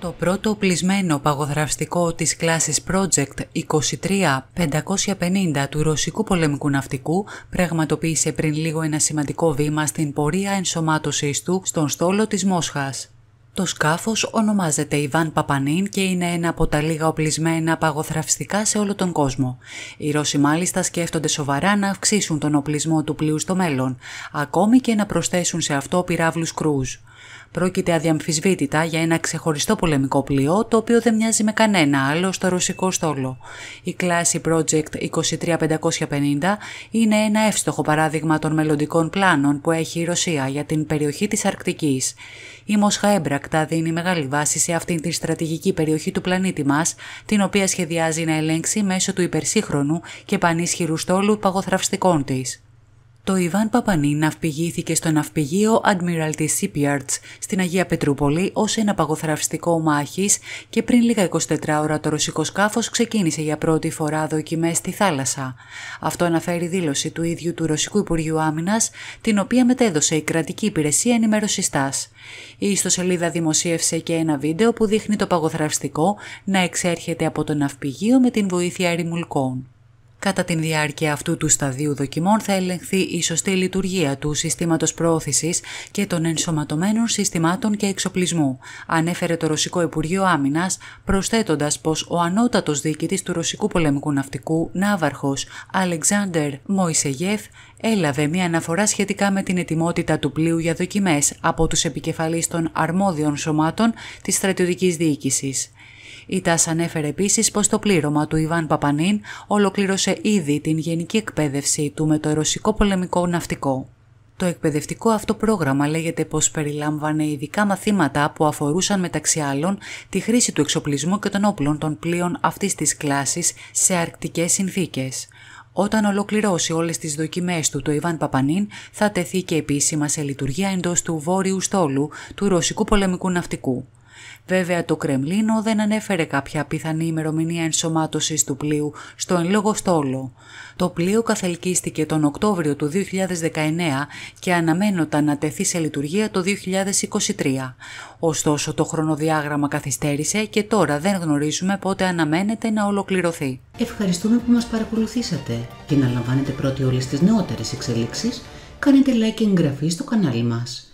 Το πρώτο οπλισμένο παγοδραυστικό της κλάσης Project 23550 του Ρωσικού πολεμικού ναυτικού πραγματοποίησε πριν λίγο ένα σημαντικό βήμα στην πορεία ενσωμάτωσής του στον στόλο της Μόσχας. Το σκάφος ονομάζεται Ιβάν Παπανίν και είναι ένα από τα λίγα οπλισμένα παγοθραυστικά σε όλο τον κόσμο. Οι Ρώσοι μάλιστα σκέφτονται σοβαρά να αυξήσουν τον οπλισμό του πλοίου στο μέλλον, ακόμη και να προσθέσουν σε αυτό πυράβλους κρούζ. Πρόκειται αδιαμφισβήτητα για ένα ξεχωριστό πολεμικό πλοίο, το οποίο δεν μοιάζει με κανένα άλλο στο ρωσικό στόλο. Η κλάση Project 23550 είναι ένα εύστοχο παράδειγμα των μελλοντικών πλάνων που έχει η Ρωσία για την περιοχή της Αρκτικής. Η Μόσχα έμπρακτα δίνει μεγάλη βάση σε αυτήν τη στρατηγική περιοχή του πλανήτη μας, την οποία σχεδιάζει να ελέγξει μέσω του υπερσύγχρονου και πανίσχυρου στόλου παγοθραυστικών της το Ιβάν Παπανή ναυπηγήθηκε στο ναυπηγείο Admiralty Shipyards στην Αγία Πετρούπολη ως ένα παγοθραυστικό μάχης και πριν λίγα 24 ώρα το ρωσικό σκάφος ξεκίνησε για πρώτη φορά δοκιμές στη θάλασσα. Αυτό αναφέρει δήλωση του ίδιου του Ρωσικού Υπουργείου Άμυνας, την οποία μετέδωσε η κρατική υπηρεσία ενημέρωσης Η ιστοσελίδα δημοσίευσε και ένα βίντεο που δείχνει το παγοθραυστικό να εξέρχεται από το ναυπηγείο με την βοήθεια ερημουλκών. Κατά την διάρκεια αυτού του σταδίου δοκιμών θα ελεγχθεί η σωστή λειτουργία του συστήματος προώθησης και των ενσωματωμένων συστημάτων και εξοπλισμού, ανέφερε το Ρωσικό Υπουργείο Άμυνας, προσθέτοντας πως ο ανώτατος διοικητής του Ρωσικού Πολεμικού Ναυτικού, Ναύαρχος, Αλεξάνδερ Μοϊσεγεφ, έλαβε μια αναφορά σχετικά με την ετοιμότητα του πλοίου για δοκιμές από τους επικεφαλείς των αρμόδιων σωμάτων της στρατιωτικής διοίκησης. Η ΤΑΣ ανέφερε επίσης πως το πλήρωμα του Ιβάν Παπανίν ολοκλήρωσε ήδη την γενική εκπαίδευση του με το ρωσικό πολεμικό ναυτικό. Το εκπαιδευτικό αυτό πρόγραμμα λέγεται πως περιλάμβανε ειδικά μαθήματα που αφορούσαν μεταξύ άλλων τη χρήση του εξοπλισμού και των όπλων των πλοίων αυτής της κλάσης σε αρκτικές συνθήκες. Όταν ολοκληρώσει όλες τις δοκιμές του το Ιβάν Παπανίν θα τεθεί και επίσημα σε λειτουργία εντός του βόρειου στόλου του ρωσικού πολεμικού ναυτικού. Βέβαια το Κρεμλίνο δεν ανέφερε κάποια πιθανή ημερομηνία ενσωμάτωσης του πλοίου στο εν λόγω στόλο. Το πλοίο καθελκίστηκε τον Οκτώβριο του 2019 και αναμένονταν να τεθεί σε λειτουργία το 2023. Ωστόσο το χρονοδιάγραμμα καθυστέρησε και τώρα δεν γνωρίζουμε πότε αναμένεται να ολοκληρωθεί. Ευχαριστούμε που μας παρακολουθήσατε και να λαμβάνετε πρώτοι όλες τις νεότερες εξελίξεις κάνετε like και εγγραφή στο κανάλι μας.